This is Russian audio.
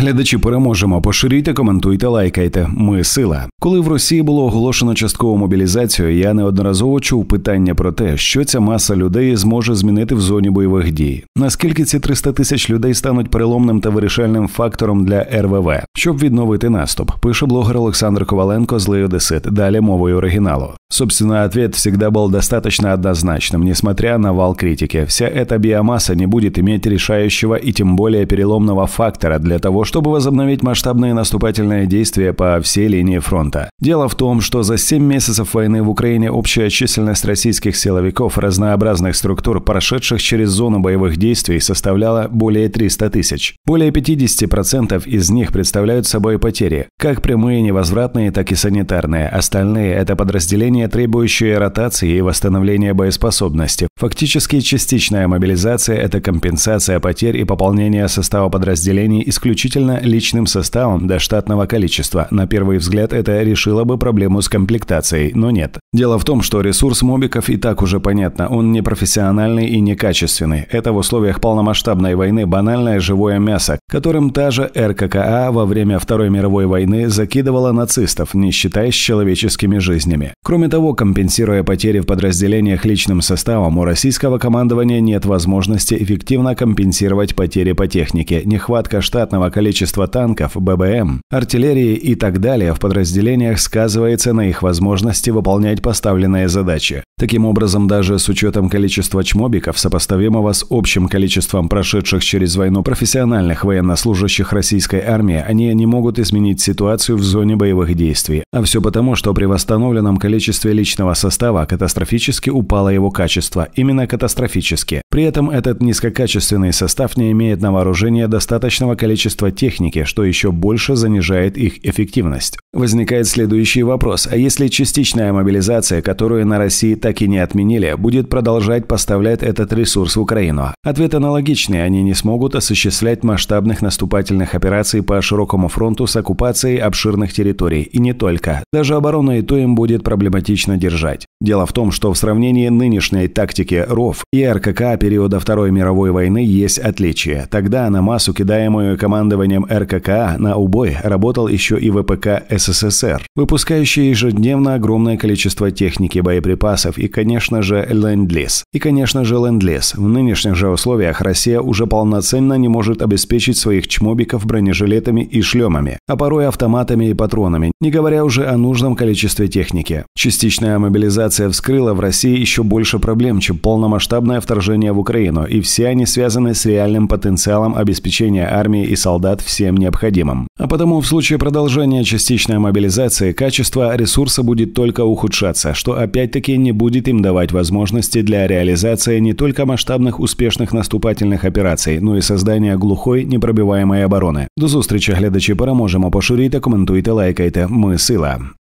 Глядачі, переможемо. Поширюйте, коментуйте, лайкайте. Ми сила. Коли в Росії було оголошено часткову мобілізацію, я неодноразово чув питання про те, що ця маса людей зможе змінити в зоні бойових дій. Наскільки ці 300 тисяч людей стануть переломним та вирішальним фактором для РВВ, щоб відновити наступ, пише блогер Олександр Коваленко з Леодесит. Далі мовою оригіналу. Собственно, ответ всегда был достаточно однозначным, несмотря на вал критики. Вся эта биомасса не будет иметь решающего и тем более переломного фактора для того, чтобы возобновить масштабные наступательные действия по всей линии фронта. Дело в том, что за 7 месяцев войны в Украине общая численность российских силовиков разнообразных структур, прошедших через зону боевых действий, составляла более 300 тысяч. Более 50% из них представляют собой потери, как прямые невозвратные, так и санитарные. Остальные – это подразделения Ранения, требующие ротации и восстановления боеспособности. Фактически частичная мобилизация – это компенсация потерь и пополнение состава подразделений исключительно личным составом до штатного количества. На первый взгляд это решило бы проблему с комплектацией, но нет. Дело в том, что ресурс мобиков и так уже понятно, он непрофессиональный и некачественный. Это в условиях полномасштабной войны банальное живое мясо, которым та же РККА а во время Второй мировой войны закидывала нацистов, не считаясь человеческими жизнями. Кроме того, компенсируя потери в подразделениях личным составом, у российского командования нет возможности эффективно компенсировать потери по технике. Нехватка штатного количества танков, ББМ, эм, артиллерии и так далее в подразделениях сказывается на их возможности выполнять поставленные задачи. Таким образом, даже с учетом количества чмобиков, сопоставимого с общим количеством прошедших через войну профессиональных военных военнослужащих российской армии, они не могут изменить ситуацию в зоне боевых действий. А все потому, что при восстановленном количестве личного состава катастрофически упало его качество. Именно катастрофически. При этом этот низкокачественный состав не имеет на вооружение достаточного количества техники, что еще больше занижает их эффективность. Возникает следующий вопрос. А если частичная мобилизация, которую на России так и не отменили, будет продолжать поставлять этот ресурс в Украину? Ответ аналогичный. Они не смогут осуществлять масштаб масштабных наступательных операций по широкому фронту с оккупацией обширных территорий. И не только. Даже оборону и то им будет проблематично держать. Дело в том, что в сравнении нынешней тактики РОВ и РКК периода Второй мировой войны есть отличие. Тогда на массу, кидаемую командованием РКК, на убой работал еще и ВПК СССР, выпускающий ежедневно огромное количество техники, боеприпасов и, конечно же, Ленд-Лиз. И, конечно же, Ленд-Лиз. В нынешних же условиях Россия уже полноценно не может обеспечить бить своих чмобиков бронежилетами и шлемами, а порой автоматами и патронами, не говоря уже о нужном количестве техники. Частичная мобилизация вскрыла в России еще больше проблем, чем полномасштабное вторжение в Украину, и все они связаны с реальным потенциалом обеспечения армии и солдат всем необходимым. А потому в случае продолжения частичной мобилизации качество ресурса будет только ухудшаться, что опять-таки не будет им давать возможности для реализации не только масштабных успешных наступательных операций, но и создания глухой, непространственной непробиваємої оборони. До зустрічі, глядачі, переможемо. Поширюйте, коментуйте, лайкайте. Ми сила.